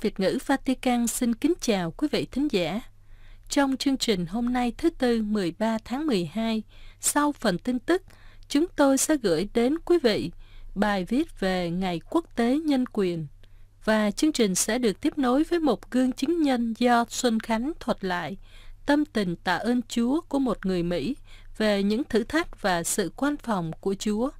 Việt ngữ Vatican xin kính chào quý vị thính giả. Trong chương trình hôm nay thứ Tư 13 tháng 12, sau phần tin tức, chúng tôi sẽ gửi đến quý vị bài viết về Ngày Quốc tế Nhân quyền và chương trình sẽ được tiếp nối với một gương chứng nhân do Xuân Khánh thuật lại tâm tình tạ ơn Chúa của một người Mỹ về những thử thách và sự quan phòng của Chúa.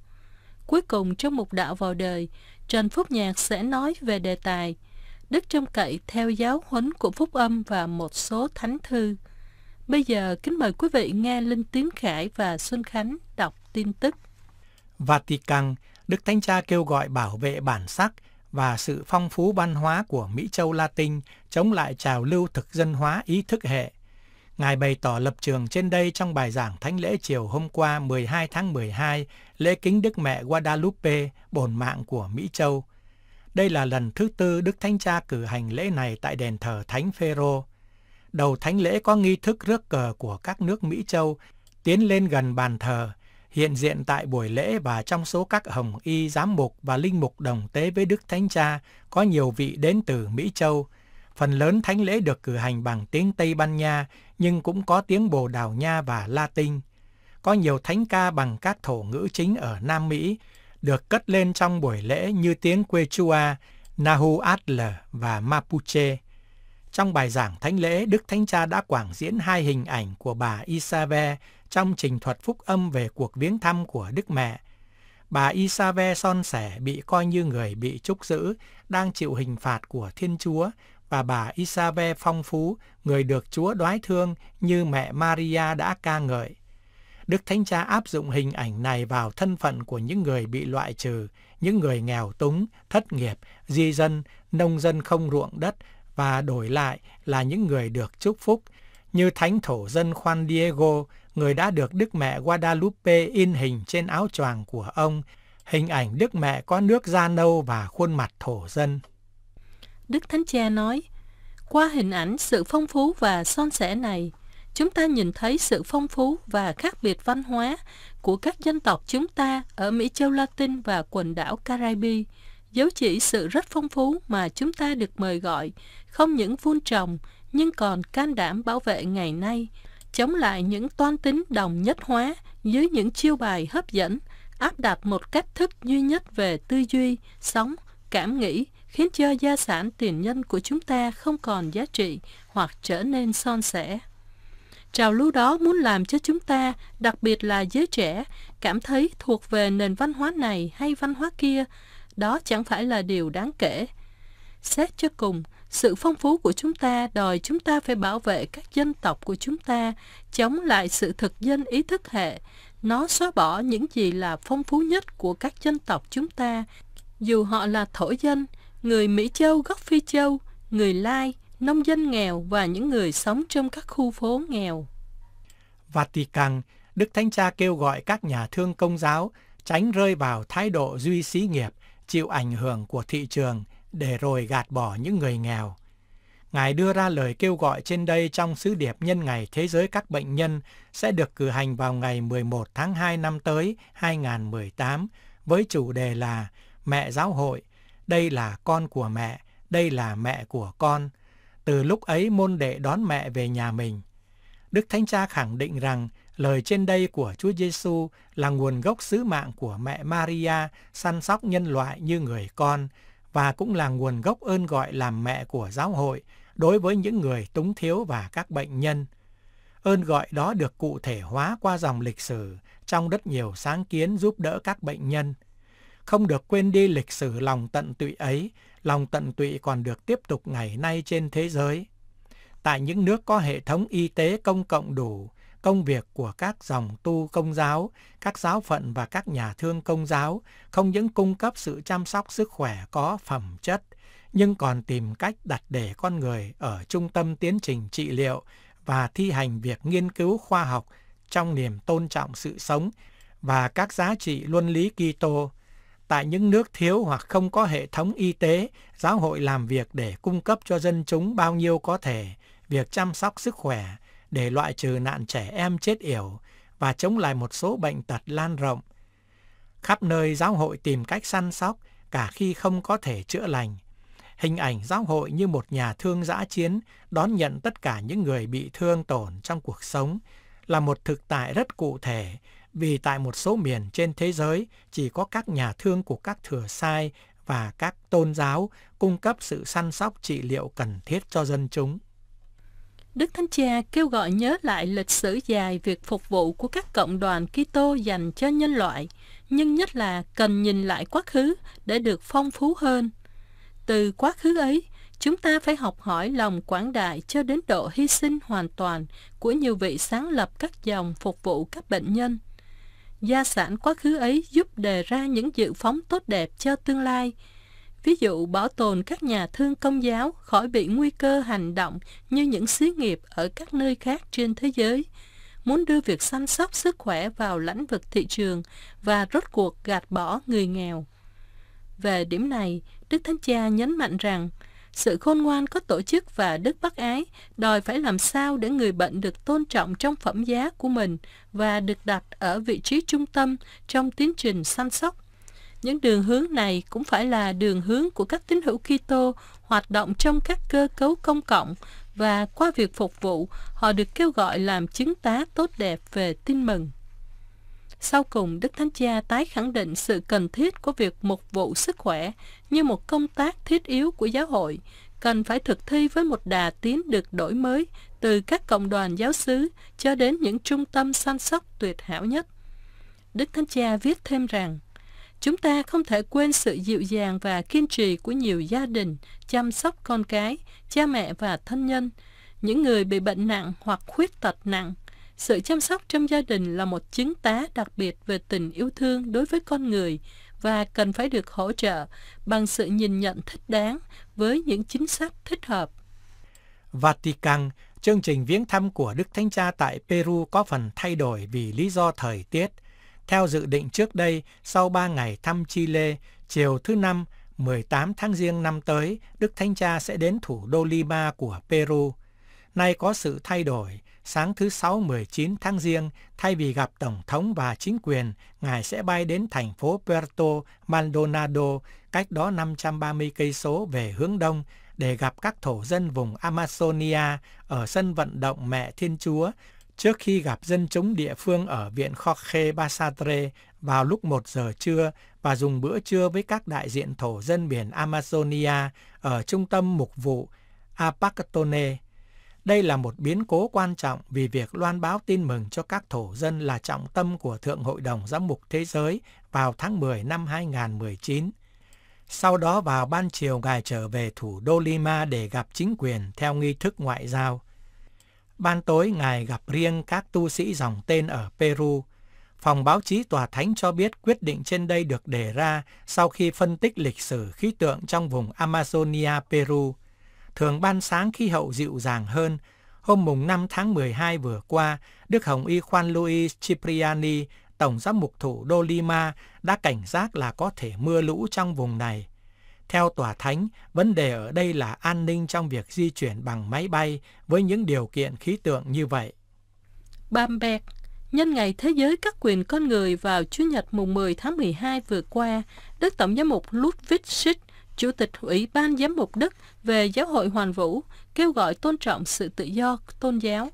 Cuối cùng trong mục đạo vào đời, Trần Phúc Nhạc sẽ nói về đề tài – Đức trông cậy theo giáo huấn của Phúc Âm và một số thánh thư. Bây giờ kính mời quý vị nghe Linh Tiến Khải và Xuân Khánh đọc tin tức. Vatican, Đức Thánh Cha kêu gọi bảo vệ bản sắc và sự phong phú văn hóa của Mỹ châu Latin chống lại trào lưu thực dân hóa ý thức hệ. Ngài bày tỏ lập trường trên đây trong bài giảng thánh lễ chiều hôm qua 12 tháng 12, lễ kính Đức Mẹ Guadalupe, bổn mạng của Mỹ Châu. Đây là lần thứ tư Đức Thánh Cha cử hành lễ này tại đền thờ Thánh Phêrô. Đầu thánh lễ có nghi thức rước cờ của các nước Mỹ Châu tiến lên gần bàn thờ, hiện diện tại buổi lễ và trong số các hồng y giám mục và linh mục đồng tế với Đức Thánh Cha có nhiều vị đến từ Mỹ Châu. Phần lớn thánh lễ được cử hành bằng tiếng Tây Ban Nha, nhưng cũng có tiếng Bồ Đào Nha và Latin. Có nhiều thánh ca bằng các thổ ngữ chính ở Nam Mỹ, được cất lên trong buổi lễ như tiếng Quechua, Nahuatl và Mapuche. Trong bài giảng thánh lễ, Đức Thánh Cha đã quảng diễn hai hình ảnh của bà Isave trong trình thuật phúc âm về cuộc viếng thăm của Đức Mẹ. Bà Isave son sẻ bị coi như người bị trúc giữ, đang chịu hình phạt của Thiên Chúa, và bà Isave phong phú, người được Chúa đoái thương như mẹ Maria đã ca ngợi. Đức Thánh Cha áp dụng hình ảnh này vào thân phận của những người bị loại trừ, những người nghèo túng, thất nghiệp, di dân, nông dân không ruộng đất và đổi lại là những người được chúc phúc, như thánh thổ dân Juan Diego, người đã được Đức Mẹ Guadalupe in hình trên áo choàng của ông, hình ảnh Đức Mẹ có nước da nâu và khuôn mặt thổ dân. Đức Thánh Cha nói, qua hình ảnh sự phong phú và son sẻ này, chúng ta nhìn thấy sự phong phú và khác biệt văn hóa của các dân tộc chúng ta ở Mỹ châu Latin và quần đảo Caribe, dấu chỉ sự rất phong phú mà chúng ta được mời gọi, không những vun trồng nhưng còn can đảm bảo vệ ngày nay, chống lại những toan tính đồng nhất hóa dưới những chiêu bài hấp dẫn, áp đặt một cách thức duy nhất về tư duy, sống, cảm nghĩ, khiến cho gia sản tiền nhân của chúng ta không còn giá trị hoặc trở nên son sẻ. Trào lưu đó muốn làm cho chúng ta, đặc biệt là giới trẻ, cảm thấy thuộc về nền văn hóa này hay văn hóa kia. Đó chẳng phải là điều đáng kể. Xét cho cùng, sự phong phú của chúng ta đòi chúng ta phải bảo vệ các dân tộc của chúng ta, chống lại sự thực dân ý thức hệ. Nó xóa bỏ những gì là phong phú nhất của các dân tộc chúng ta, dù họ là thổ dân, người Mỹ Châu gốc Phi Châu, người Lai, nông dân nghèo và những người sống trong các khu phố nghèo. Vatican, Đức Thánh Cha kêu gọi các nhà thương công giáo tránh rơi vào thái độ duy sĩ nghiệp, chịu ảnh hưởng của thị trường để rồi gạt bỏ những người nghèo. Ngài đưa ra lời kêu gọi trên đây trong sứ điệp nhân ngày thế giới các bệnh nhân sẽ được cử hành vào ngày 11 tháng 2 năm tới 2018 với chủ đề là Mẹ Giáo hội, đây là con của mẹ, đây là mẹ của con – từ lúc ấy môn đệ đón mẹ về nhà mình. Đức Thánh Cha khẳng định rằng lời trên đây của Chúa Giêsu là nguồn gốc sứ mạng của mẹ Maria săn sóc nhân loại như người con và cũng là nguồn gốc ơn gọi làm mẹ của giáo hội đối với những người túng thiếu và các bệnh nhân. Ơn gọi đó được cụ thể hóa qua dòng lịch sử trong rất nhiều sáng kiến giúp đỡ các bệnh nhân. Không được quên đi lịch sử lòng tận tụy ấy lòng tận tụy còn được tiếp tục ngày nay trên thế giới. Tại những nước có hệ thống y tế công cộng đủ, công việc của các dòng tu công giáo, các giáo phận và các nhà thương công giáo không những cung cấp sự chăm sóc sức khỏe có phẩm chất, nhưng còn tìm cách đặt để con người ở trung tâm tiến trình trị liệu và thi hành việc nghiên cứu khoa học trong niềm tôn trọng sự sống và các giá trị luân lý Kitô Tại những nước thiếu hoặc không có hệ thống y tế, giáo hội làm việc để cung cấp cho dân chúng bao nhiêu có thể, việc chăm sóc sức khỏe, để loại trừ nạn trẻ em chết yểu và chống lại một số bệnh tật lan rộng. Khắp nơi giáo hội tìm cách săn sóc cả khi không có thể chữa lành. Hình ảnh giáo hội như một nhà thương giã chiến đón nhận tất cả những người bị thương tổn trong cuộc sống là một thực tại rất cụ thể vì tại một số miền trên thế giới chỉ có các nhà thương của các thừa sai và các tôn giáo cung cấp sự săn sóc trị liệu cần thiết cho dân chúng. Đức Thánh Cha kêu gọi nhớ lại lịch sử dài việc phục vụ của các cộng đoàn Kitô dành cho nhân loại, nhưng nhất là cần nhìn lại quá khứ để được phong phú hơn. Từ quá khứ ấy, chúng ta phải học hỏi lòng quảng đại cho đến độ hy sinh hoàn toàn của nhiều vị sáng lập các dòng phục vụ các bệnh nhân gia sản quá khứ ấy giúp đề ra những dự phóng tốt đẹp cho tương lai. Ví dụ bảo tồn các nhà thương công giáo khỏi bị nguy cơ hành động như những xí nghiệp ở các nơi khác trên thế giới, muốn đưa việc săn sóc sức khỏe vào lãnh vực thị trường và rốt cuộc gạt bỏ người nghèo. Về điểm này, Đức Thánh Cha nhấn mạnh rằng, sự khôn ngoan có tổ chức và đức bác ái đòi phải làm sao để người bệnh được tôn trọng trong phẩm giá của mình và được đặt ở vị trí trung tâm trong tiến trình săn sóc. Những đường hướng này cũng phải là đường hướng của các tín hữu Kitô hoạt động trong các cơ cấu công cộng và qua việc phục vụ, họ được kêu gọi làm chứng tá tốt đẹp về tin mừng. Sau cùng, Đức Thánh Cha tái khẳng định sự cần thiết của việc mục vụ sức khỏe như một công tác thiết yếu của giáo hội, cần phải thực thi với một đà tiến được đổi mới từ các cộng đoàn giáo xứ cho đến những trung tâm săn sóc tuyệt hảo nhất. Đức Thánh Cha viết thêm rằng, chúng ta không thể quên sự dịu dàng và kiên trì của nhiều gia đình chăm sóc con cái, cha mẹ và thân nhân, những người bị bệnh nặng hoặc khuyết tật nặng sự chăm sóc trong gia đình là một chứng tá đặc biệt về tình yêu thương đối với con người và cần phải được hỗ trợ bằng sự nhìn nhận thích đáng với những chính sách thích hợp. Vatican, chương trình viếng thăm của Đức Thánh Cha tại Peru có phần thay đổi vì lý do thời tiết. Theo dự định trước đây, sau 3 ngày thăm Chile, chiều thứ Năm, 18 tháng Giêng năm tới, Đức Thánh Cha sẽ đến thủ đô Lima của Peru. Nay có sự thay đổi, sáng thứ Sáu 19 tháng Giêng, thay vì gặp Tổng thống và chính quyền, Ngài sẽ bay đến thành phố Puerto Maldonado, cách đó 530 cây số về hướng đông, để gặp các thổ dân vùng Amazonia ở sân vận động Mẹ Thiên Chúa, trước khi gặp dân chúng địa phương ở Viện Jorge Basatre vào lúc 1 giờ trưa và dùng bữa trưa với các đại diện thổ dân biển Amazonia ở trung tâm mục vụ Apacatone. Đây là một biến cố quan trọng vì việc loan báo tin mừng cho các thổ dân là trọng tâm của Thượng Hội đồng Giám mục Thế giới vào tháng 10 năm 2019. Sau đó vào ban chiều ngài trở về thủ đô Lima để gặp chính quyền theo nghi thức ngoại giao. Ban tối ngài gặp riêng các tu sĩ dòng tên ở Peru. Phòng báo chí tòa thánh cho biết quyết định trên đây được đề ra sau khi phân tích lịch sử khí tượng trong vùng Amazonia Peru thường ban sáng khí hậu dịu dàng hơn. Hôm mùng 5 tháng 12 vừa qua, Đức Hồng Y Juan Luis Cipriani, Tổng giám mục thủ đô Lima, đã cảnh giác là có thể mưa lũ trong vùng này. Theo Tòa Thánh, vấn đề ở đây là an ninh trong việc di chuyển bằng máy bay với những điều kiện khí tượng như vậy. Bamberg, nhân ngày Thế giới các quyền con người vào Chủ nhật mùng 10 tháng 12 vừa qua, Đức Tổng giám mục Ludwig Schick Chủ tịch Ủy ban Giám mục Đức về Giáo hội Hoàn Vũ kêu gọi tôn trọng sự tự do tôn giáo.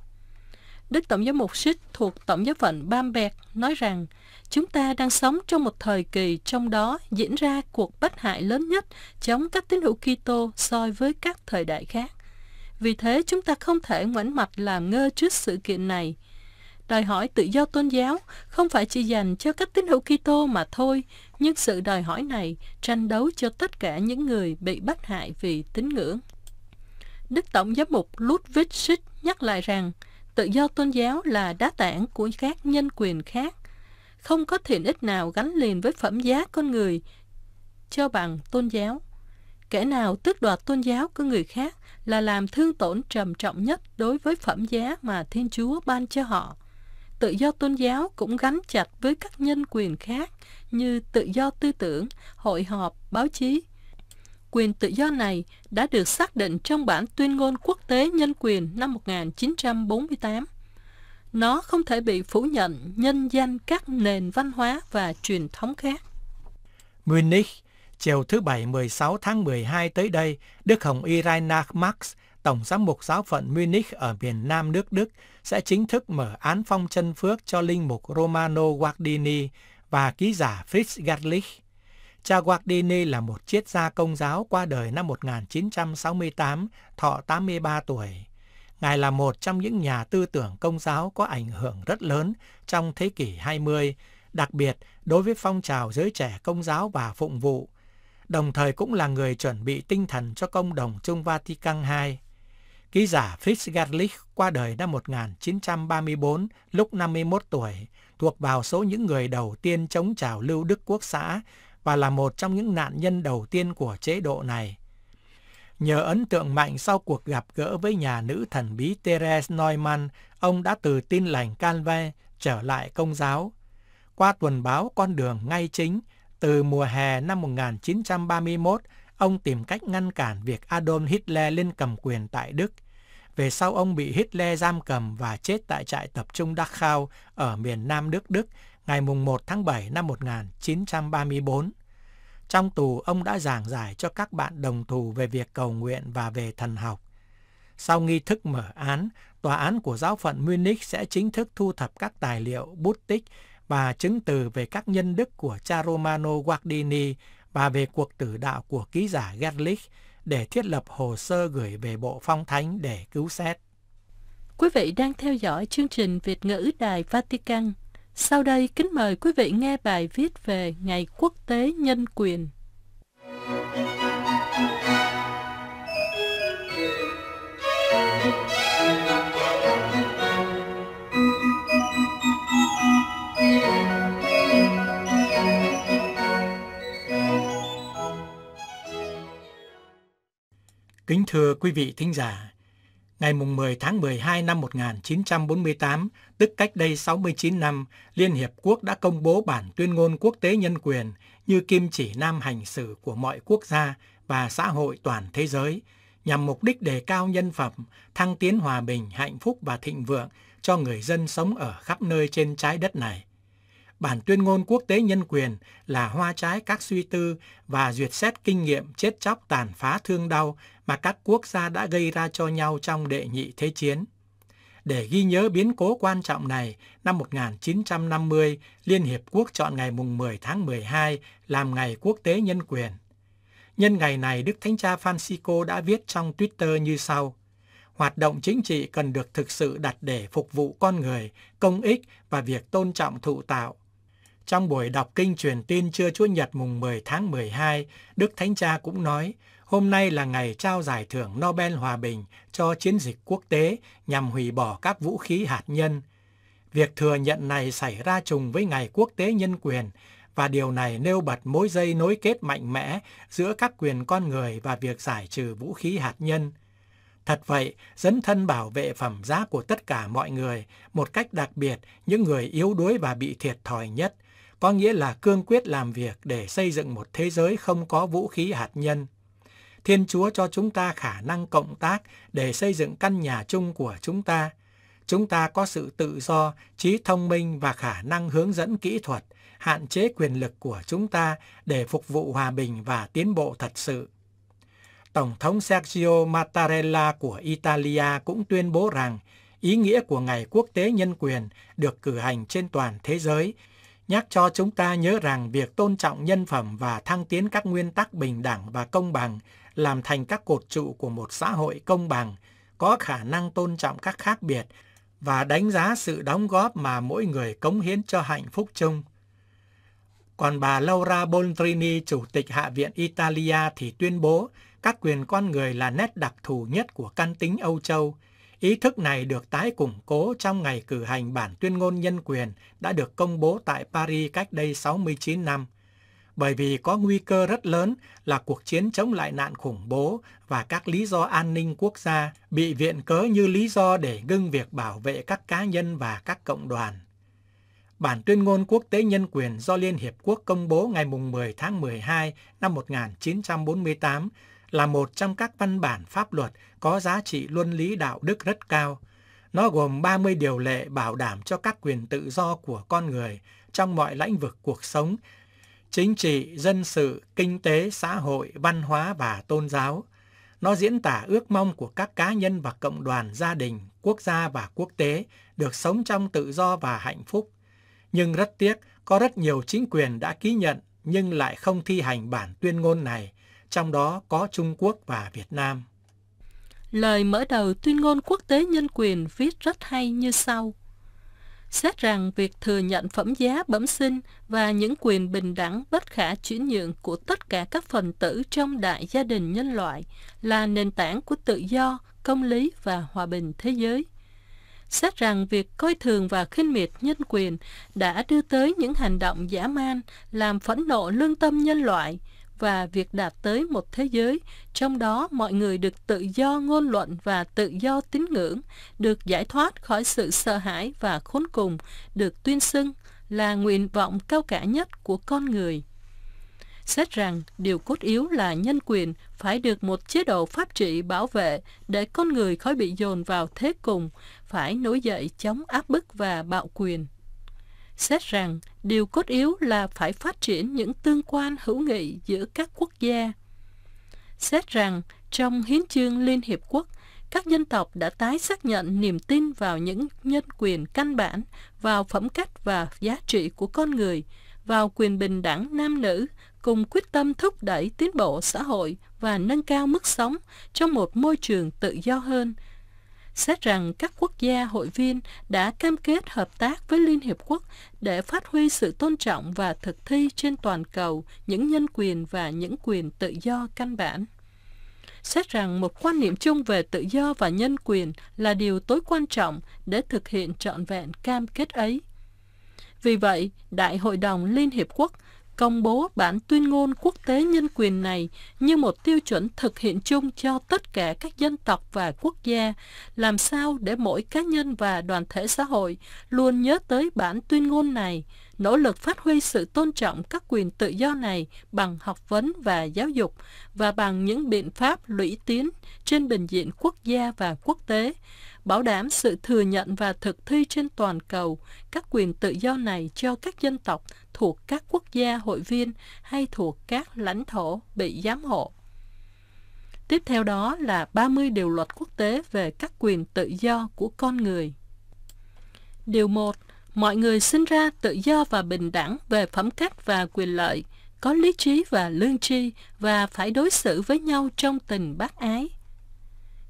Đức Tổng giám mục Schick thuộc Tổng giáo phận Bamberg nói rằng chúng ta đang sống trong một thời kỳ trong đó diễn ra cuộc bắt hại lớn nhất chống các tín hữu Kitô so với các thời đại khác. Vì thế chúng ta không thể ngoảnh mặt làm ngơ trước sự kiện này đòi hỏi tự do tôn giáo không phải chỉ dành cho các tín hữu Kitô mà thôi, nhưng sự đòi hỏi này tranh đấu cho tất cả những người bị bắt hại vì tín ngưỡng. Đức Tổng giám mục Ludwig Schick nhắc lại rằng tự do tôn giáo là đá tảng của các nhân quyền khác. Không có thiện ích nào gắn liền với phẩm giá con người cho bằng tôn giáo. Kẻ nào tước đoạt tôn giáo của người khác là làm thương tổn trầm trọng nhất đối với phẩm giá mà Thiên Chúa ban cho họ tự do tôn giáo cũng gắn chặt với các nhân quyền khác như tự do tư tưởng, hội họp, báo chí. Quyền tự do này đã được xác định trong bản tuyên ngôn quốc tế nhân quyền năm 1948. Nó không thể bị phủ nhận nhân danh các nền văn hóa và truyền thống khác. Munich, chiều thứ Bảy 16 tháng 12 tới đây, Đức Hồng Y Reinhard Marx Tổng giám mục giáo phận Munich ở miền nam nước Đức sẽ chính thức mở án phong chân phước cho linh mục Romano Guardini và ký giả Fritz Garlich. Cha Guardini là một triết gia công giáo qua đời năm 1968, thọ 83 tuổi. Ngài là một trong những nhà tư tưởng công giáo có ảnh hưởng rất lớn trong thế kỷ 20, đặc biệt đối với phong trào giới trẻ công giáo và phụng vụ, đồng thời cũng là người chuẩn bị tinh thần cho công đồng Trung Vatican II. Ký giả Fritz Gerlich qua đời năm 1934 lúc 51 tuổi, thuộc vào số những người đầu tiên chống trào lưu Đức Quốc xã và là một trong những nạn nhân đầu tiên của chế độ này. Nhờ ấn tượng mạnh sau cuộc gặp gỡ với nhà nữ thần bí Therese Neumann, ông đã từ tin lành Calvin trở lại công giáo. Qua tuần báo Con đường ngay chính, từ mùa hè năm 1931 ông tìm cách ngăn cản việc Adolf Hitler lên cầm quyền tại Đức. Về sau ông bị Hitler giam cầm và chết tại trại tập trung Dachau ở miền Nam nước Đức ngày 1 tháng 7 năm 1934. Trong tù, ông đã giảng giải cho các bạn đồng tù về việc cầu nguyện và về thần học. Sau nghi thức mở án, tòa án của giáo phận Munich sẽ chính thức thu thập các tài liệu, bút tích và chứng từ về các nhân đức của cha Romano Guardini và về cuộc tử đạo của ký giả Gerlich để thiết lập hồ sơ gửi về Bộ Phong Thánh để cứu xét. Quý vị đang theo dõi chương trình Việt ngữ Đài Vatican. Sau đây kính mời quý vị nghe bài viết về Ngày Quốc tế Nhân quyền. Thank you. Kính thưa quý vị thính giả, ngày 10 tháng 12 năm 1948, tức cách đây 69 năm, Liên Hiệp Quốc đã công bố bản tuyên ngôn quốc tế nhân quyền như kim chỉ nam hành xử của mọi quốc gia và xã hội toàn thế giới, nhằm mục đích đề cao nhân phẩm, thăng tiến hòa bình, hạnh phúc và thịnh vượng cho người dân sống ở khắp nơi trên trái đất này bản tuyên ngôn quốc tế nhân quyền là hoa trái các suy tư và duyệt xét kinh nghiệm chết chóc tàn phá thương đau mà các quốc gia đã gây ra cho nhau trong đệ nhị thế chiến. Để ghi nhớ biến cố quan trọng này, năm 1950, Liên Hiệp Quốc chọn ngày mùng 10 tháng 12 làm Ngày Quốc tế Nhân quyền. Nhân ngày này, Đức Thánh Cha Francisco đã viết trong Twitter như sau hoạt động chính trị cần được thực sự đặt để phục vụ con người, công ích và việc tôn trọng thụ tạo. Trong buổi đọc kinh truyền tin trưa Chúa Nhật mùng 10 tháng 12, Đức Thánh Cha cũng nói, hôm nay là ngày trao giải thưởng Nobel Hòa Bình cho chiến dịch quốc tế nhằm hủy bỏ các vũ khí hạt nhân. Việc thừa nhận này xảy ra trùng với Ngày Quốc tế Nhân quyền và điều này nêu bật mối dây nối kết mạnh mẽ giữa các quyền con người và việc giải trừ vũ khí hạt nhân. Thật vậy, dấn thân bảo vệ phẩm giá của tất cả mọi người, một cách đặc biệt những người yếu đuối và bị thiệt thòi nhất – có nghĩa là cương quyết làm việc để xây dựng một thế giới không có vũ khí hạt nhân. Thiên Chúa cho chúng ta khả năng cộng tác để xây dựng căn nhà chung của chúng ta. Chúng ta có sự tự do, trí thông minh và khả năng hướng dẫn kỹ thuật, hạn chế quyền lực của chúng ta để phục vụ hòa bình và tiến bộ thật sự. Tổng thống Sergio Mattarella của Italia cũng tuyên bố rằng ý nghĩa của Ngày Quốc tế Nhân quyền được cử hành trên toàn thế giới – nhắc cho chúng ta nhớ rằng việc tôn trọng nhân phẩm và thăng tiến các nguyên tắc bình đẳng và công bằng làm thành các cột trụ của một xã hội công bằng, có khả năng tôn trọng các khác biệt và đánh giá sự đóng góp mà mỗi người cống hiến cho hạnh phúc chung. Còn bà Laura Boldrini, Chủ tịch Hạ viện Italia thì tuyên bố các quyền con người là nét đặc thù nhất của căn tính Âu Châu – Ý thức này được tái củng cố trong ngày cử hành bản tuyên ngôn nhân quyền đã được công bố tại Paris cách đây 69 năm, bởi vì có nguy cơ rất lớn là cuộc chiến chống lại nạn khủng bố và các lý do an ninh quốc gia bị viện cớ như lý do để ngưng việc bảo vệ các cá nhân và các cộng đoàn. Bản tuyên ngôn quốc tế nhân quyền do Liên Hiệp Quốc công bố ngày 10 tháng 12 năm 1948 là một trong các văn bản pháp luật có giá trị luân lý đạo đức rất cao. Nó gồm 30 điều lệ bảo đảm cho các quyền tự do của con người trong mọi lĩnh vực cuộc sống, chính trị, dân sự, kinh tế, xã hội, văn hóa và tôn giáo. Nó diễn tả ước mong của các cá nhân và cộng đoàn, gia đình, quốc gia và quốc tế được sống trong tự do và hạnh phúc. Nhưng rất tiếc, có rất nhiều chính quyền đã ký nhận nhưng lại không thi hành bản tuyên ngôn này trong đó có Trung Quốc và Việt Nam. Lời mở đầu tuyên ngôn quốc tế nhân quyền viết rất hay như sau. Xét rằng việc thừa nhận phẩm giá bẩm sinh và những quyền bình đẳng bất khả chuyển nhượng của tất cả các phần tử trong đại gia đình nhân loại là nền tảng của tự do, công lý và hòa bình thế giới xét rằng việc coi thường và khinh miệt nhân quyền đã đưa tới những hành động giả man, làm phẫn nộ lương tâm nhân loại, và việc đạt tới một thế giới trong đó mọi người được tự do ngôn luận và tự do tín ngưỡng, được giải thoát khỏi sự sợ hãi và khốn cùng, được tuyên xưng là nguyện vọng cao cả nhất của con người. Xét rằng điều cốt yếu là nhân quyền phải được một chế độ pháp trị bảo vệ để con người khỏi bị dồn vào thế cùng, phải nổi dậy chống áp bức và bạo quyền xét rằng điều cốt yếu là phải phát triển những tương quan hữu nghị giữa các quốc gia. Xét rằng trong hiến chương Liên Hiệp Quốc, các dân tộc đã tái xác nhận niềm tin vào những nhân quyền căn bản, vào phẩm cách và giá trị của con người, vào quyền bình đẳng nam nữ, cùng quyết tâm thúc đẩy tiến bộ xã hội và nâng cao mức sống trong một môi trường tự do hơn, xét rằng các quốc gia hội viên đã cam kết hợp tác với Liên Hiệp Quốc để phát huy sự tôn trọng và thực thi trên toàn cầu những nhân quyền và những quyền tự do căn bản. Xét rằng một quan niệm chung về tự do và nhân quyền là điều tối quan trọng để thực hiện trọn vẹn cam kết ấy. Vì vậy, Đại hội đồng Liên Hiệp Quốc công bố bản tuyên ngôn quốc tế nhân quyền này như một tiêu chuẩn thực hiện chung cho tất cả các dân tộc và quốc gia, làm sao để mỗi cá nhân và đoàn thể xã hội luôn nhớ tới bản tuyên ngôn này, nỗ lực phát huy sự tôn trọng các quyền tự do này bằng học vấn và giáo dục và bằng những biện pháp lũy tiến trên bình diện quốc gia và quốc tế, bảo đảm sự thừa nhận và thực thi trên toàn cầu các quyền tự do này cho các dân tộc thuộc các quốc gia hội viên hay thuộc các lãnh thổ bị giám hộ. Tiếp theo đó là 30 điều luật quốc tế về các quyền tự do của con người. Điều 1. Mọi người sinh ra tự do và bình đẳng về phẩm cách và quyền lợi, có lý trí và lương tri và phải đối xử với nhau trong tình bác ái.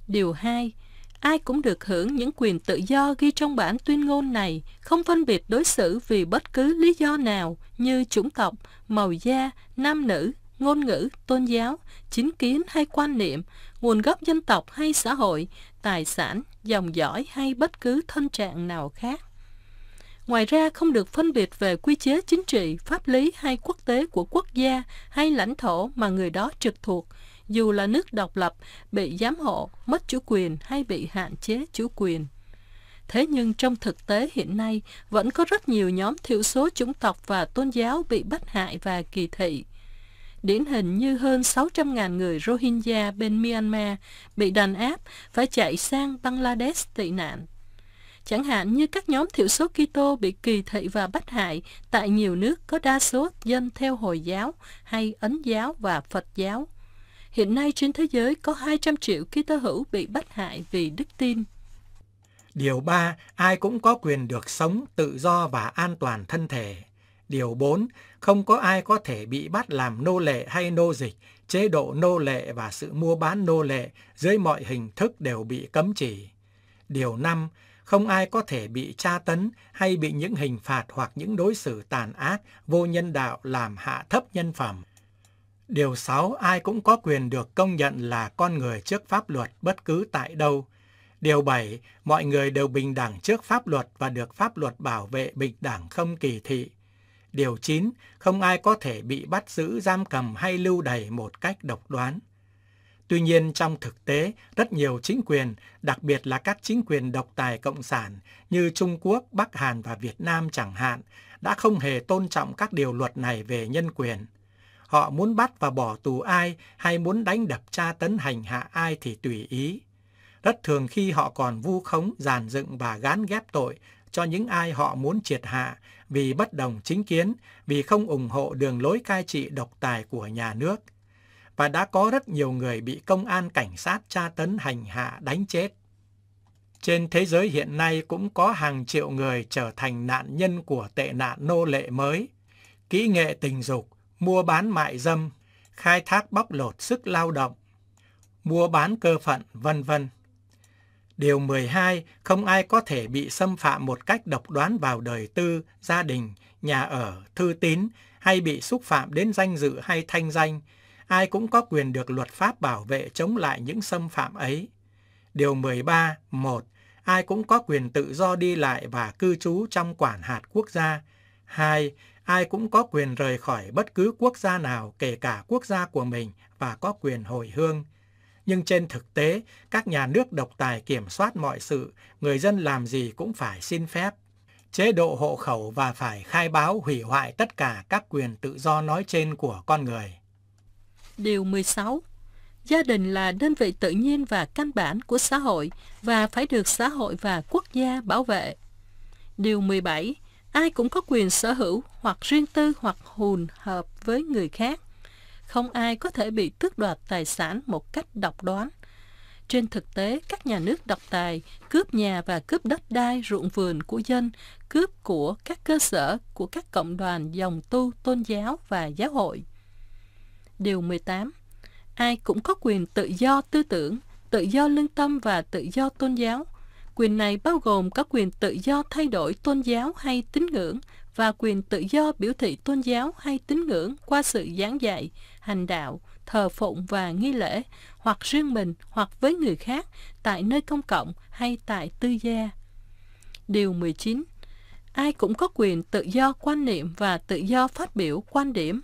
Điều 2 ai cũng được hưởng những quyền tự do ghi trong bản tuyên ngôn này, không phân biệt đối xử vì bất cứ lý do nào như chủng tộc, màu da, nam nữ, ngôn ngữ, tôn giáo, chính kiến hay quan niệm, nguồn gốc dân tộc hay xã hội, tài sản, dòng dõi hay bất cứ thân trạng nào khác. Ngoài ra không được phân biệt về quy chế chính trị, pháp lý hay quốc tế của quốc gia hay lãnh thổ mà người đó trực thuộc, dù là nước độc lập, bị giám hộ, mất chủ quyền hay bị hạn chế chủ quyền. Thế nhưng trong thực tế hiện nay, vẫn có rất nhiều nhóm thiểu số chủng tộc và tôn giáo bị bắt hại và kỳ thị. Điển hình như hơn 600.000 người Rohingya bên Myanmar bị đàn áp, phải chạy sang Bangladesh tị nạn. Chẳng hạn như các nhóm thiểu số Kitô bị kỳ thị và bắt hại tại nhiều nước có đa số dân theo Hồi giáo hay Ấn giáo và Phật giáo. Hiện nay trên thế giới có 200 triệu ký tơ hữu bị bắt hại vì đức tin. Điều 3, ai cũng có quyền được sống tự do và an toàn thân thể. Điều 4, không có ai có thể bị bắt làm nô lệ hay nô dịch, chế độ nô lệ và sự mua bán nô lệ dưới mọi hình thức đều bị cấm chỉ. Điều 5, không ai có thể bị tra tấn hay bị những hình phạt hoặc những đối xử tàn ác, vô nhân đạo làm hạ thấp nhân phẩm. Điều 6. Ai cũng có quyền được công nhận là con người trước pháp luật bất cứ tại đâu. Điều 7. Mọi người đều bình đẳng trước pháp luật và được pháp luật bảo vệ bình đẳng không kỳ thị. Điều 9. Không ai có thể bị bắt giữ, giam cầm hay lưu đày một cách độc đoán. Tuy nhiên trong thực tế, rất nhiều chính quyền, đặc biệt là các chính quyền độc tài cộng sản như Trung Quốc, Bắc Hàn và Việt Nam chẳng hạn, đã không hề tôn trọng các điều luật này về nhân quyền. Họ muốn bắt và bỏ tù ai hay muốn đánh đập tra tấn hành hạ ai thì tùy ý. Rất thường khi họ còn vu khống, giàn dựng và gán ghép tội cho những ai họ muốn triệt hạ vì bất đồng chính kiến, vì không ủng hộ đường lối cai trị độc tài của nhà nước. Và đã có rất nhiều người bị công an cảnh sát tra tấn hành hạ đánh chết. Trên thế giới hiện nay cũng có hàng triệu người trở thành nạn nhân của tệ nạn nô lệ mới. Kỹ nghệ tình dục, mua bán mại dâm, khai thác bóc lột sức lao động, mua bán cơ phận, vân vân. Điều 12, không ai có thể bị xâm phạm một cách độc đoán vào đời tư, gia đình, nhà ở, thư tín hay bị xúc phạm đến danh dự hay thanh danh. Ai cũng có quyền được luật pháp bảo vệ chống lại những xâm phạm ấy. Điều 13, 1. Ai cũng có quyền tự do đi lại và cư trú trong quản hạt quốc gia. 2 ai cũng có quyền rời khỏi bất cứ quốc gia nào kể cả quốc gia của mình và có quyền hồi hương. Nhưng trên thực tế, các nhà nước độc tài kiểm soát mọi sự, người dân làm gì cũng phải xin phép. Chế độ hộ khẩu và phải khai báo hủy hoại tất cả các quyền tự do nói trên của con người. Điều 16 Gia đình là đơn vị tự nhiên và căn bản của xã hội và phải được xã hội và quốc gia bảo vệ. Điều 17 ai cũng có quyền sở hữu hoặc riêng tư hoặc hùn hợp với người khác. Không ai có thể bị tước đoạt tài sản một cách độc đoán. Trên thực tế, các nhà nước độc tài cướp nhà và cướp đất đai, ruộng vườn của dân, cướp của các cơ sở của các cộng đoàn dòng tu, tôn giáo và giáo hội. Điều 18. Ai cũng có quyền tự do tư tưởng, tự do lương tâm và tự do tôn giáo, Quyền này bao gồm các quyền tự do thay đổi tôn giáo hay tín ngưỡng và quyền tự do biểu thị tôn giáo hay tín ngưỡng qua sự giảng dạy, hành đạo, thờ phụng và nghi lễ, hoặc riêng mình hoặc với người khác, tại nơi công cộng hay tại tư gia. Điều 19. Ai cũng có quyền tự do quan niệm và tự do phát biểu quan điểm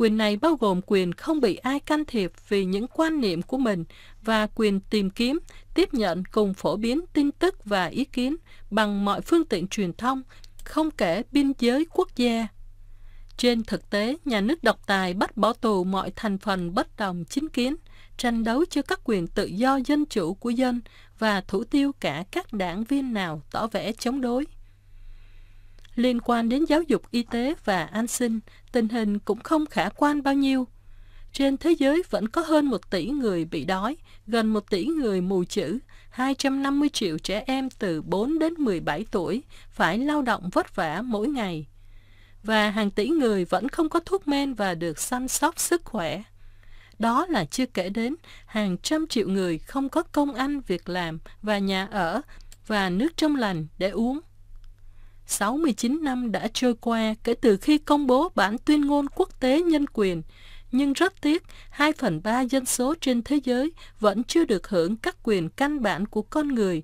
Quyền này bao gồm quyền không bị ai can thiệp vì những quan niệm của mình và quyền tìm kiếm, tiếp nhận cùng phổ biến tin tức và ý kiến bằng mọi phương tiện truyền thông, không kể biên giới quốc gia. Trên thực tế, nhà nước độc tài bắt bỏ tù mọi thành phần bất đồng chính kiến, tranh đấu cho các quyền tự do dân chủ của dân và thủ tiêu cả các đảng viên nào tỏ vẻ chống đối liên quan đến giáo dục y tế và an sinh, tình hình cũng không khả quan bao nhiêu. Trên thế giới vẫn có hơn một tỷ người bị đói, gần một tỷ người mù chữ, 250 triệu trẻ em từ 4 đến 17 tuổi phải lao động vất vả mỗi ngày. Và hàng tỷ người vẫn không có thuốc men và được săn sóc sức khỏe. Đó là chưa kể đến hàng trăm triệu người không có công ăn việc làm và nhà ở và nước trong lành để uống. 69 năm đã trôi qua kể từ khi công bố bản tuyên ngôn quốc tế nhân quyền, nhưng rất tiếc 2 phần 3 dân số trên thế giới vẫn chưa được hưởng các quyền căn bản của con người,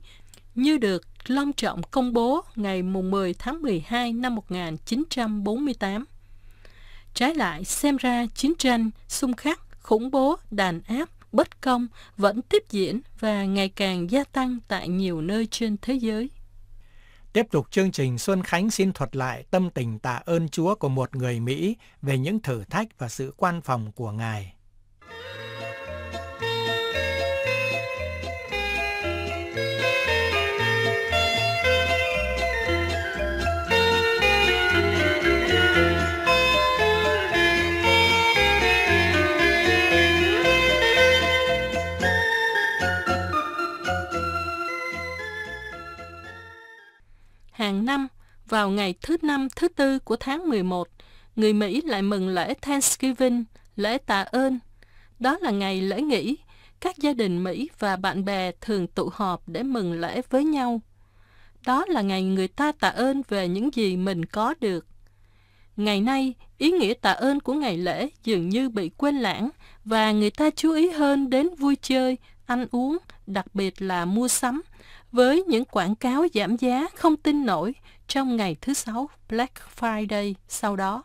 như được long trọng công bố ngày 10 tháng 12 năm 1948. Trái lại, xem ra chiến tranh, xung khắc, khủng bố, đàn áp, bất công vẫn tiếp diễn và ngày càng gia tăng tại nhiều nơi trên thế giới. Tiếp tục chương trình, Xuân Khánh xin thuật lại tâm tình tạ ơn Chúa của một người Mỹ về những thử thách và sự quan phòng của Ngài. hàng năm vào ngày thứ năm thứ tư của tháng 11, người Mỹ lại mừng lễ Thanksgiving, lễ tạ ơn. Đó là ngày lễ nghỉ, các gia đình Mỹ và bạn bè thường tụ họp để mừng lễ với nhau. Đó là ngày người ta tạ ơn về những gì mình có được. Ngày nay, ý nghĩa tạ ơn của ngày lễ dường như bị quên lãng và người ta chú ý hơn đến vui chơi, ăn uống, đặc biệt là mua sắm với những quảng cáo giảm giá không tin nổi trong ngày thứ Sáu Black Friday sau đó.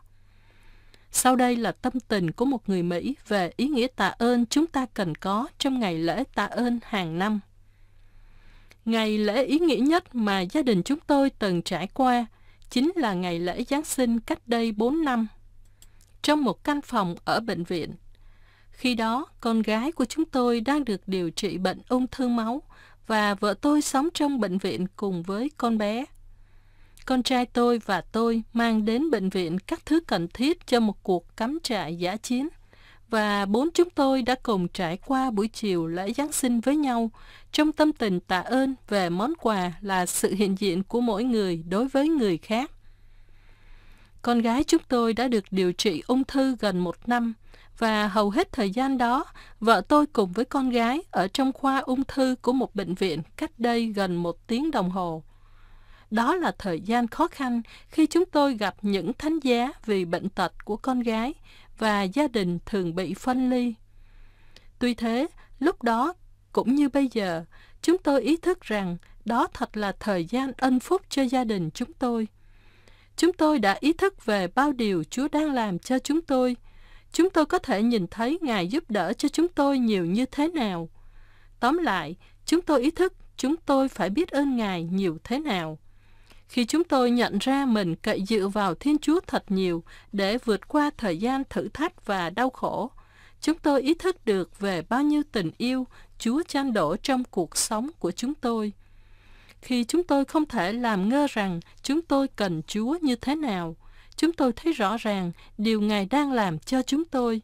Sau đây là tâm tình của một người Mỹ về ý nghĩa tạ ơn chúng ta cần có trong ngày lễ tạ ơn hàng năm. Ngày lễ ý nghĩa nhất mà gia đình chúng tôi từng trải qua chính là ngày lễ Giáng sinh cách đây 4 năm. Trong một căn phòng ở bệnh viện, khi đó con gái của chúng tôi đang được điều trị bệnh ung thư máu và vợ tôi sống trong bệnh viện cùng với con bé. Con trai tôi và tôi mang đến bệnh viện các thứ cần thiết cho một cuộc cắm trại giả chiến và bốn chúng tôi đã cùng trải qua buổi chiều lễ Giáng sinh với nhau trong tâm tình tạ ơn về món quà là sự hiện diện của mỗi người đối với người khác. Con gái chúng tôi đã được điều trị ung thư gần một năm và hầu hết thời gian đó, vợ tôi cùng với con gái ở trong khoa ung thư của một bệnh viện cách đây gần một tiếng đồng hồ. Đó là thời gian khó khăn khi chúng tôi gặp những thánh giá vì bệnh tật của con gái và gia đình thường bị phân ly. Tuy thế, lúc đó cũng như bây giờ, chúng tôi ý thức rằng đó thật là thời gian ân phúc cho gia đình chúng tôi. Chúng tôi đã ý thức về bao điều Chúa đang làm cho chúng tôi – chúng tôi có thể nhìn thấy Ngài giúp đỡ cho chúng tôi nhiều như thế nào. Tóm lại, chúng tôi ý thức chúng tôi phải biết ơn Ngài nhiều thế nào. Khi chúng tôi nhận ra mình cậy dựa vào Thiên Chúa thật nhiều để vượt qua thời gian thử thách và đau khổ, chúng tôi ý thức được về bao nhiêu tình yêu Chúa chan đổ trong cuộc sống của chúng tôi. Khi chúng tôi không thể làm ngơ rằng chúng tôi cần Chúa như thế nào, chúng tôi thấy rõ ràng điều Ngài đang làm cho chúng tôi.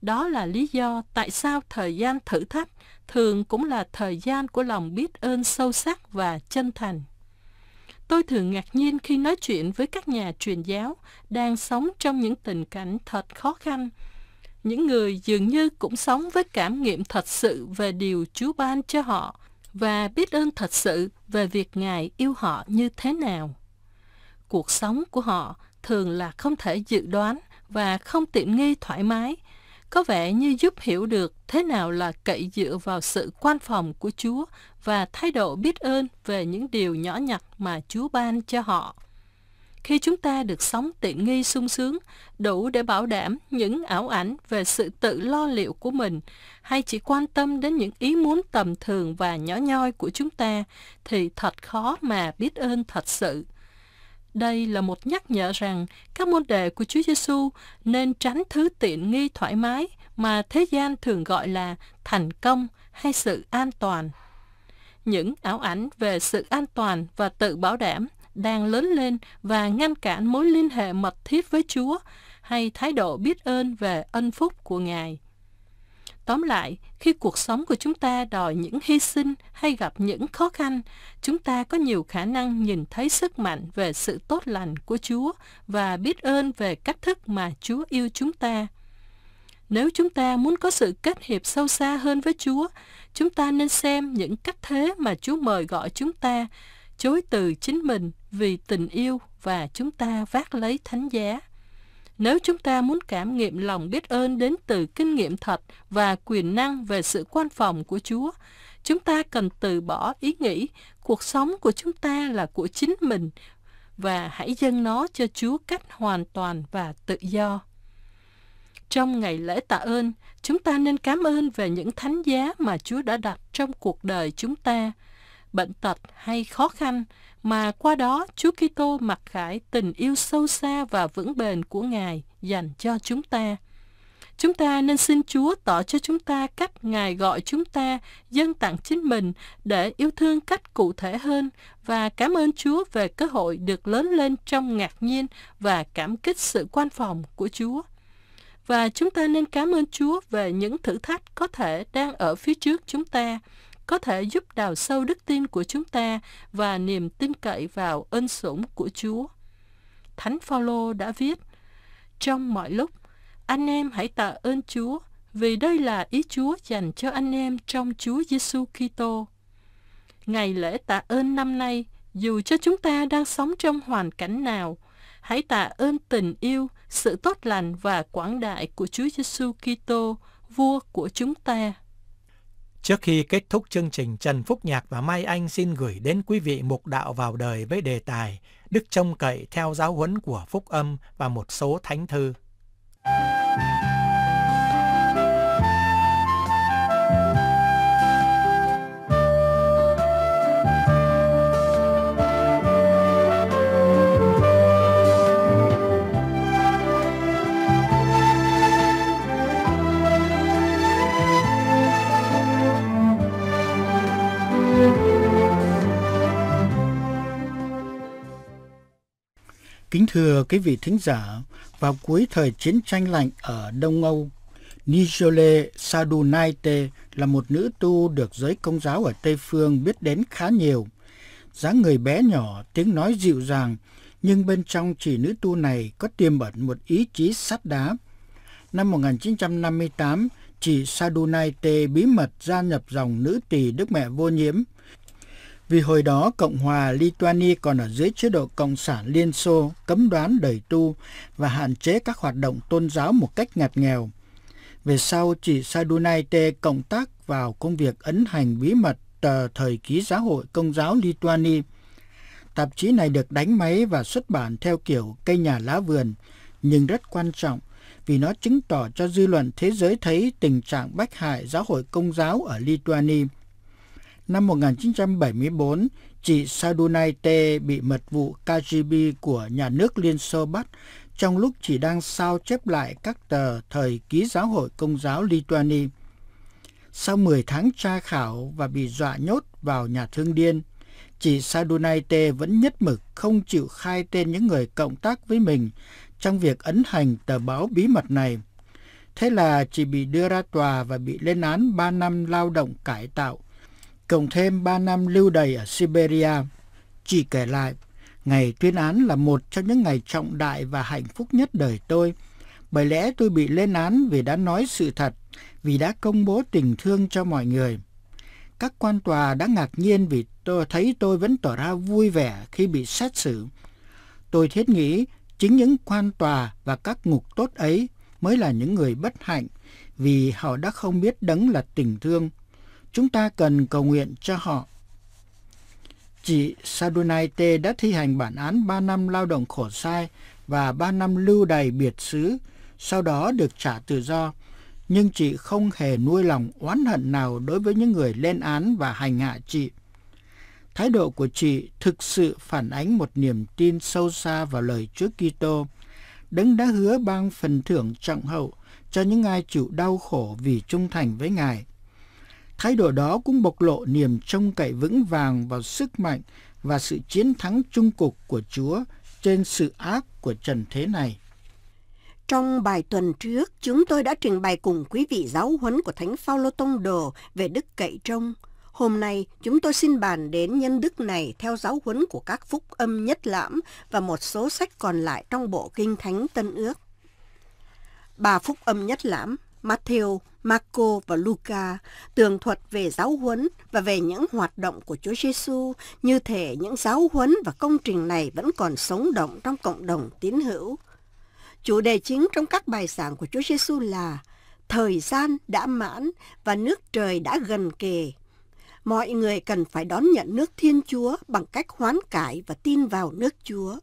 Đó là lý do tại sao thời gian thử thách thường cũng là thời gian của lòng biết ơn sâu sắc và chân thành. Tôi thường ngạc nhiên khi nói chuyện với các nhà truyền giáo đang sống trong những tình cảnh thật khó khăn. Những người dường như cũng sống với cảm nghiệm thật sự về điều Chúa ban cho họ và biết ơn thật sự về việc Ngài yêu họ như thế nào. Cuộc sống của họ thường là không thể dự đoán và không tiện nghi thoải mái, có vẻ như giúp hiểu được thế nào là cậy dựa vào sự quan phòng của Chúa và thái độ biết ơn về những điều nhỏ nhặt mà Chúa ban cho họ. Khi chúng ta được sống tiện nghi sung sướng, đủ để bảo đảm những ảo ảnh về sự tự lo liệu của mình, hay chỉ quan tâm đến những ý muốn tầm thường và nhỏ nhoi của chúng ta, thì thật khó mà biết ơn thật sự. Đây là một nhắc nhở rằng các môn đệ của Chúa Giêsu nên tránh thứ tiện nghi thoải mái mà thế gian thường gọi là thành công hay sự an toàn. Những ảo ảnh về sự an toàn và tự bảo đảm đang lớn lên và ngăn cản mối liên hệ mật thiết với Chúa hay thái độ biết ơn về ân phúc của Ngài. Tóm lại, khi cuộc sống của chúng ta đòi những hy sinh hay gặp những khó khăn, chúng ta có nhiều khả năng nhìn thấy sức mạnh về sự tốt lành của Chúa và biết ơn về cách thức mà Chúa yêu chúng ta. Nếu chúng ta muốn có sự kết hiệp sâu xa hơn với Chúa, chúng ta nên xem những cách thế mà Chúa mời gọi chúng ta, chối từ chính mình vì tình yêu và chúng ta vác lấy thánh giá. Nếu chúng ta muốn cảm nghiệm lòng biết ơn đến từ kinh nghiệm thật và quyền năng về sự quan phòng của Chúa, chúng ta cần từ bỏ ý nghĩ cuộc sống của chúng ta là của chính mình và hãy dâng nó cho Chúa cách hoàn toàn và tự do. Trong ngày lễ tạ ơn, chúng ta nên cảm ơn về những thánh giá mà Chúa đã đặt trong cuộc đời chúng ta. Bệnh tật hay khó khăn, mà qua đó Chúa Kitô mặc khải tình yêu sâu xa và vững bền của Ngài dành cho chúng ta. Chúng ta nên xin Chúa tỏ cho chúng ta cách Ngài gọi chúng ta dâng tặng chính mình để yêu thương cách cụ thể hơn và cảm ơn Chúa về cơ hội được lớn lên trong ngạc nhiên và cảm kích sự quan phòng của Chúa. Và chúng ta nên cảm ơn Chúa về những thử thách có thể đang ở phía trước chúng ta có thể giúp đào sâu đức tin của chúng ta và niềm tin cậy vào ân sủng của Chúa. Thánh Phaolô đã viết: Trong mọi lúc, anh em hãy tạ ơn Chúa, vì đây là ý Chúa dành cho anh em trong Chúa Giêsu Kitô. Ngày lễ tạ ơn năm nay, dù cho chúng ta đang sống trong hoàn cảnh nào, hãy tạ ơn tình yêu, sự tốt lành và quảng đại của Chúa Giêsu Kitô, vua của chúng ta. Trước khi kết thúc chương trình, Trần Phúc Nhạc và Mai Anh xin gửi đến quý vị mục đạo vào đời với đề tài Đức trông cậy theo giáo huấn của Phúc Âm và một số thánh thư. Thank you. Kính thưa quý vị thính giả, vào cuối thời chiến tranh lạnh ở Đông Âu, Nijole Sadunaite là một nữ tu được giới công giáo ở Tây Phương biết đến khá nhiều. dáng người bé nhỏ, tiếng nói dịu dàng, nhưng bên trong chỉ nữ tu này có tiềm ẩn một ý chí sắt đá. Năm 1958, chị Sadunaite bí mật gia nhập dòng nữ tỳ Đức Mẹ Vô Nhiễm vì hồi đó Cộng hòa Lithuania còn ở dưới chế độ Cộng sản Liên Xô, cấm đoán đời tu và hạn chế các hoạt động tôn giáo một cách ngặt nghèo. Về sau, chị Sadunaite cộng tác vào công việc ấn hành bí mật tờ Thời ký Giáo hội Công giáo Lithuania. Tạp chí này được đánh máy và xuất bản theo kiểu cây nhà lá vườn, nhưng rất quan trọng vì nó chứng tỏ cho dư luận thế giới thấy tình trạng bách hại giáo hội công giáo ở Lithuania năm 1974, chị Sadunaite bị mật vụ KGB của nhà nước Liên Xô bắt trong lúc chỉ đang sao chép lại các tờ thời ký giáo hội công giáo Lituania. Sau 10 tháng tra khảo và bị dọa nhốt vào nhà thương điên, chị Sadunaite vẫn nhất mực không chịu khai tên những người cộng tác với mình trong việc ấn hành tờ báo bí mật này. Thế là chị bị đưa ra tòa và bị lên án 3 năm lao động cải tạo – cộng thêm 3 năm lưu đày ở Siberia. chỉ kể lại, ngày tuyên án là một trong những ngày trọng đại và hạnh phúc nhất đời tôi. Bởi lẽ tôi bị lên án vì đã nói sự thật, vì đã công bố tình thương cho mọi người. Các quan tòa đã ngạc nhiên vì tôi thấy tôi vẫn tỏ ra vui vẻ khi bị xét xử. Tôi thiết nghĩ chính những quan tòa và các ngục tốt ấy mới là những người bất hạnh vì họ đã không biết đấng là tình thương chúng ta cần cầu nguyện cho họ. Chị Sadunaite đã thi hành bản án 3 năm lao động khổ sai và 3 năm lưu đày biệt xứ, sau đó được trả tự do, nhưng chị không hề nuôi lòng oán hận nào đối với những người lên án và hành hạ chị. Thái độ của chị thực sự phản ánh một niềm tin sâu xa vào lời Chúa Kitô, đấng đã hứa ban phần thưởng trọng hậu cho những ai chịu đau khổ vì trung thành với Ngài Thái độ đó cũng bộc lộ niềm trông cậy vững vàng vào sức mạnh và sự chiến thắng chung cục của Chúa trên sự ác của trần thế này. Trong bài tuần trước, chúng tôi đã trình bày cùng quý vị giáo huấn của Thánh Phaolô Tông Đồ về đức cậy trông. Hôm nay, chúng tôi xin bàn đến nhân đức này theo giáo huấn của các phúc âm nhất lãm và một số sách còn lại trong bộ Kinh Thánh Tân Ước. Bà Phúc âm nhất lãm Matthew, Marco và Luca tường thuật về giáo huấn và về những hoạt động của Chúa Giêsu, như thể những giáo huấn và công trình này vẫn còn sống động trong cộng đồng tín hữu. Chủ đề chính trong các bài giảng của Chúa Giêsu là thời gian đã mãn và nước trời đã gần kề. Mọi người cần phải đón nhận nước Thiên Chúa bằng cách hoán cải và tin vào nước Chúa.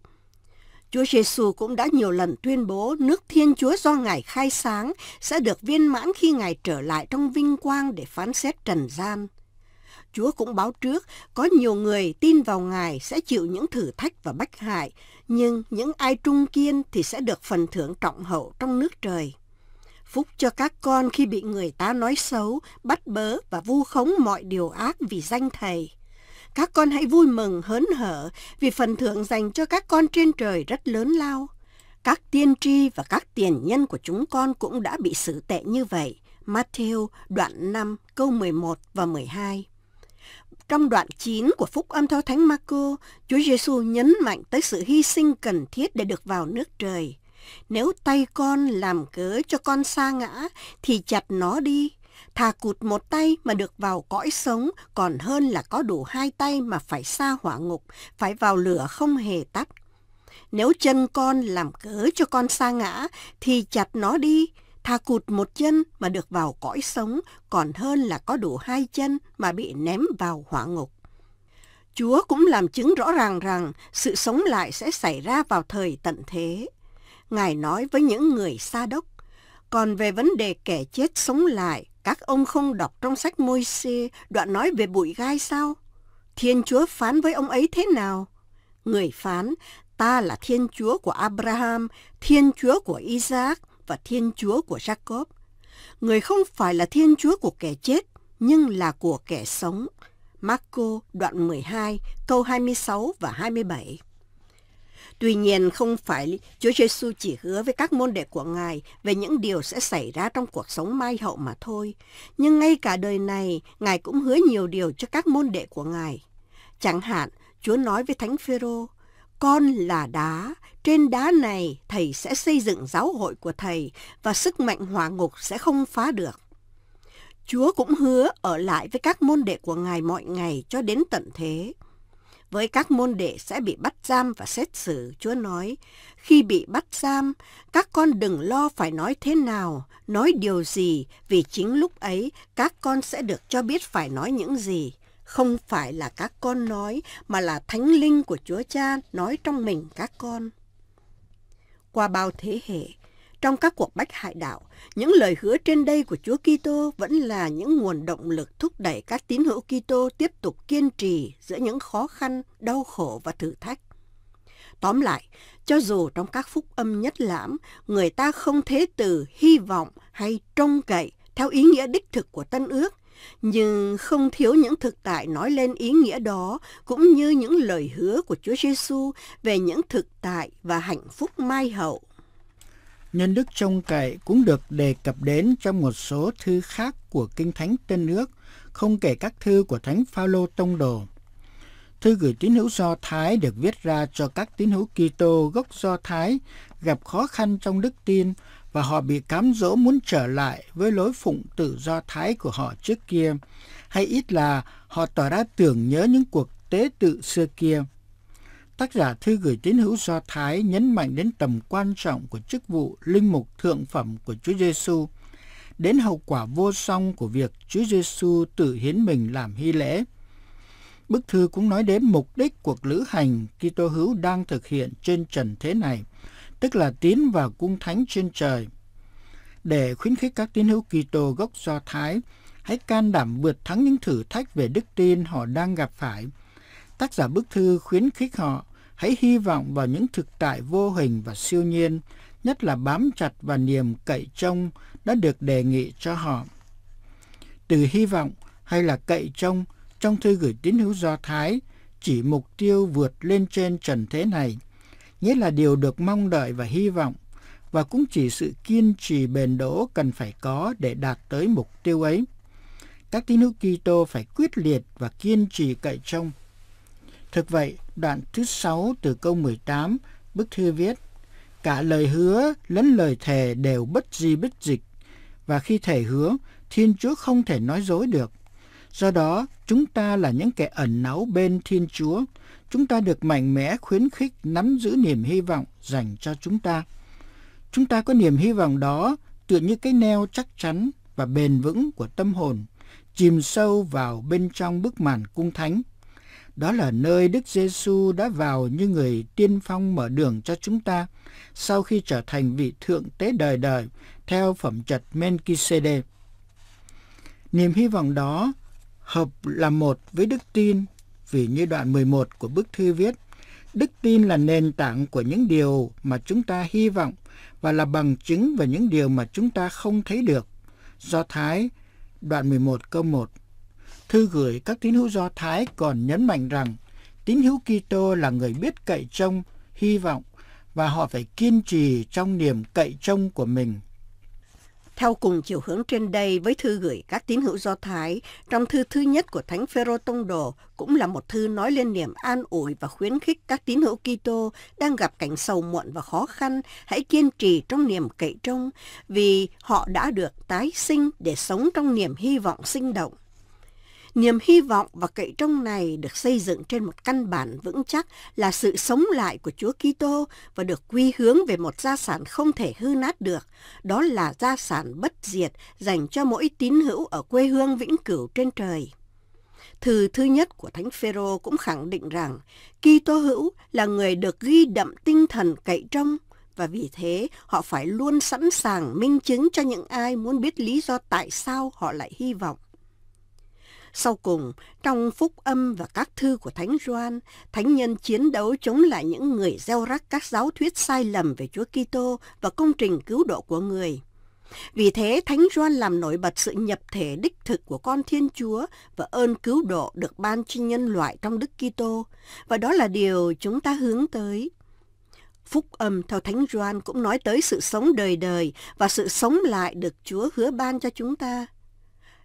Chúa Giêsu cũng đã nhiều lần tuyên bố nước Thiên Chúa do Ngài khai sáng sẽ được viên mãn khi Ngài trở lại trong vinh quang để phán xét trần gian. Chúa cũng báo trước có nhiều người tin vào Ngài sẽ chịu những thử thách và bách hại, nhưng những ai trung kiên thì sẽ được phần thưởng trọng hậu trong nước trời. Phúc cho các con khi bị người ta nói xấu, bắt bớ và vu khống mọi điều ác vì danh Thầy các con hãy vui mừng hớn hở vì phần thưởng dành cho các con trên trời rất lớn lao. Các tiên tri và các tiền nhân của chúng con cũng đã bị xử tệ như vậy. Matthew đoạn 5 câu 11 và 12. Trong đoạn 9 của Phúc âm theo Thánh Marco, Chúa Giêsu nhấn mạnh tới sự hy sinh cần thiết để được vào nước trời. Nếu tay con làm cớ cho con xa ngã thì chặt nó đi, Thà cụt một tay mà được vào cõi sống còn hơn là có đủ hai tay mà phải xa hỏa ngục, phải vào lửa không hề tắt. Nếu chân con làm cớ cho con xa ngã thì chặt nó đi, thà cụt một chân mà được vào cõi sống còn hơn là có đủ hai chân mà bị ném vào hỏa ngục. Chúa cũng làm chứng rõ ràng rằng sự sống lại sẽ xảy ra vào thời tận thế. Ngài nói với những người sa đốc, còn về vấn đề kẻ chết sống lại, các ông không đọc trong sách môi xê đoạn nói về bụi gai sao? Thiên Chúa phán với ông ấy thế nào? Người phán, ta là Thiên Chúa của Abraham, Thiên Chúa của Isaac và Thiên Chúa của Jacob. Người không phải là Thiên Chúa của kẻ chết, nhưng là của kẻ sống. Marco đoạn 12, câu 26 và 27. Tuy nhiên, không phải Chúa Giêsu chỉ hứa với các môn đệ của Ngài về những điều sẽ xảy ra trong cuộc sống mai hậu mà thôi, nhưng ngay cả đời này, Ngài cũng hứa nhiều điều cho các môn đệ của Ngài. Chẳng hạn, Chúa nói với Thánh Phêrô, "Con là đá, trên đá này thầy sẽ xây dựng giáo hội của thầy và sức mạnh hỏa ngục sẽ không phá được." Chúa cũng hứa ở lại với các môn đệ của Ngài mọi ngày cho đến tận thế với các môn đệ sẽ bị bắt giam và xét xử. Chúa nói, khi bị bắt giam, các con đừng lo phải nói thế nào, nói điều gì, vì chính lúc ấy các con sẽ được cho biết phải nói những gì. Không phải là các con nói, mà là thánh linh của Chúa Cha nói trong mình các con. Qua bao thế hệ, trong các cuộc bách hại đạo, những lời hứa trên đây của Chúa Kitô vẫn là những nguồn động lực thúc đẩy các tín hữu Kitô tiếp tục kiên trì giữa những khó khăn, đau khổ và thử thách. Tóm lại, cho dù trong các phúc âm nhất lãm, người ta không thế từ hy vọng hay trông cậy theo ý nghĩa đích thực của Tân ước, nhưng không thiếu những thực tại nói lên ý nghĩa đó cũng như những lời hứa của Chúa Giêsu về những thực tại và hạnh phúc mai hậu nhân đức trông cậy cũng được đề cập đến trong một số thư khác của Kinh Thánh Tân Ước, không kể các thư của Thánh Phaolô Tông Đồ. Thư gửi tín hữu Do Thái được viết ra cho các tín hữu Kitô gốc Do Thái gặp khó khăn trong đức tin và họ bị cám dỗ muốn trở lại với lối phụng tự Do Thái của họ trước kia, hay ít là họ tỏ ra tưởng nhớ những cuộc tế tự xưa kia. Tác giả thư gửi tín hữu Do Thái nhấn mạnh đến tầm quan trọng của chức vụ linh mục thượng phẩm của Chúa Giêsu, đến hậu quả vô song của việc Chúa Giêsu tự hiến mình làm hy lễ. Bức thư cũng nói đến mục đích cuộc lữ hành Kitô hữu đang thực hiện trên trần thế này, tức là tiến vào cung thánh trên trời. Để khuyến khích các tín hữu Kitô gốc Do Thái hãy can đảm vượt thắng những thử thách về đức tin họ đang gặp phải. Tác giả bức thư khuyến khích họ hãy hy vọng vào những thực tại vô hình và siêu nhiên, nhất là bám chặt và niềm cậy trông đã được đề nghị cho họ. Từ hy vọng hay là cậy trông trong thư gửi tín hữu Do Thái chỉ mục tiêu vượt lên trên trần thế này, nghĩa là điều được mong đợi và hy vọng, và cũng chỉ sự kiên trì bền đỗ cần phải có để đạt tới mục tiêu ấy. Các tín hữu Kitô phải quyết liệt và kiên trì cậy trông Thực vậy, đoạn thứ 6 từ câu 18, bức thư viết, Cả lời hứa lẫn lời thề đều bất di bất dịch, và khi thề hứa, Thiên Chúa không thể nói dối được. Do đó, chúng ta là những kẻ ẩn náu bên Thiên Chúa. Chúng ta được mạnh mẽ khuyến khích nắm giữ niềm hy vọng dành cho chúng ta. Chúng ta có niềm hy vọng đó tựa như cái neo chắc chắn và bền vững của tâm hồn, chìm sâu vào bên trong bức màn cung thánh đó là nơi Đức Giêsu đã vào như người tiên phong mở đường cho chúng ta sau khi trở thành vị thượng tế đời đời theo phẩm chất Melchizedek. Niềm hy vọng đó hợp là một với đức tin vì như đoạn 11 của bức thư viết, đức tin là nền tảng của những điều mà chúng ta hy vọng và là bằng chứng về những điều mà chúng ta không thấy được. Do Thái, đoạn 11 câu 1 Thư gửi các tín hữu Do Thái còn nhấn mạnh rằng tín hữu Kitô là người biết cậy trông, hy vọng và họ phải kiên trì trong niềm cậy trông của mình. Theo cùng chiều hướng trên đây với thư gửi các tín hữu Do Thái, trong thư thứ nhất của Thánh Phêrô Tông Đồ cũng là một thư nói lên niềm an ủi và khuyến khích các tín hữu Kitô đang gặp cảnh sầu muộn và khó khăn, hãy kiên trì trong niềm cậy trông vì họ đã được tái sinh để sống trong niềm hy vọng sinh động. Niềm hy vọng và cậy trông này được xây dựng trên một căn bản vững chắc là sự sống lại của Chúa Kitô và được quy hướng về một gia sản không thể hư nát được, đó là gia sản bất diệt dành cho mỗi tín hữu ở quê hương vĩnh cửu trên trời. Thư thứ nhất của Thánh Phêrô cũng khẳng định rằng Kitô hữu là người được ghi đậm tinh thần cậy trông và vì thế họ phải luôn sẵn sàng minh chứng cho những ai muốn biết lý do tại sao họ lại hy vọng. Sau cùng, trong phúc âm và các thư của Thánh Gioan, thánh nhân chiến đấu chống lại những người gieo rắc các giáo thuyết sai lầm về Chúa Kitô và công trình cứu độ của người. Vì thế, Thánh Gioan làm nổi bật sự nhập thể đích thực của con Thiên Chúa và ơn cứu độ được ban cho nhân loại trong Đức Kitô, và đó là điều chúng ta hướng tới. Phúc âm theo Thánh Gioan cũng nói tới sự sống đời đời và sự sống lại được Chúa hứa ban cho chúng ta.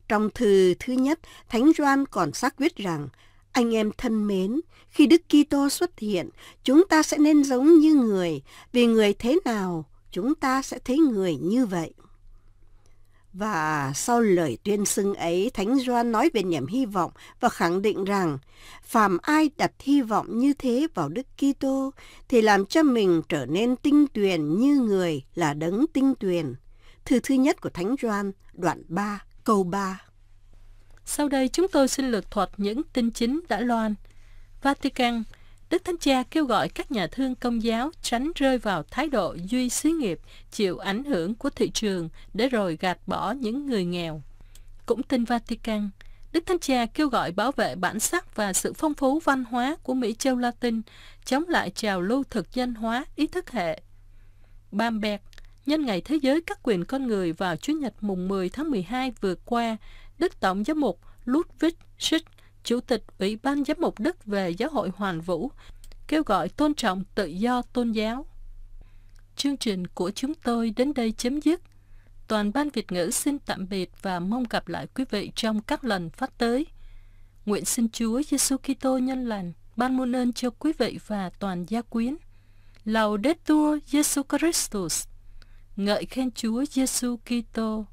Trong thư thứ nhất, Thánh Gioan còn xác quyết rằng, anh em thân mến, khi Đức Kitô xuất hiện, chúng ta sẽ nên giống như người, vì người thế nào, chúng ta sẽ thấy người như vậy. Và sau lời tuyên xưng ấy, Thánh Gioan nói về niềm hy vọng và khẳng định rằng, phàm ai đặt hy vọng như thế vào Đức Kitô thì làm cho mình trở nên tinh tuyền như người là đấng tinh tuyền. Thư thứ nhất của Thánh Gioan, đoạn 3, câu 3. Sau đây chúng tôi xin lược thuật những tin chính đã loan. Vatican, Đức Thánh Cha kêu gọi các nhà thương công giáo tránh rơi vào thái độ duy xí nghiệp, chịu ảnh hưởng của thị trường để rồi gạt bỏ những người nghèo. Cũng tin Vatican, Đức Thánh Cha kêu gọi bảo vệ bản sắc và sự phong phú văn hóa của Mỹ châu Latin, chống lại trào lưu thực dân hóa ý thức hệ. Bamberg, nhân ngày Thế giới các quyền con người vào Chủ nhật mùng 10 tháng 12 vừa qua, Đức Tổng giám mục Ludwig Schick, Chủ tịch Ủy ban giám mục Đức về Giáo hội Hoàn Vũ, kêu gọi tôn trọng tự do tôn giáo. Chương trình của chúng tôi đến đây chấm dứt. Toàn ban Việt ngữ xin tạm biệt và mong gặp lại quý vị trong các lần phát tới. Nguyện xin Chúa Giêsu Kitô nhân lành ban muôn ơn cho quý vị và toàn gia quyến. Laudetur Jesu Christus ngợi khen Chúa Giêsu Kitô.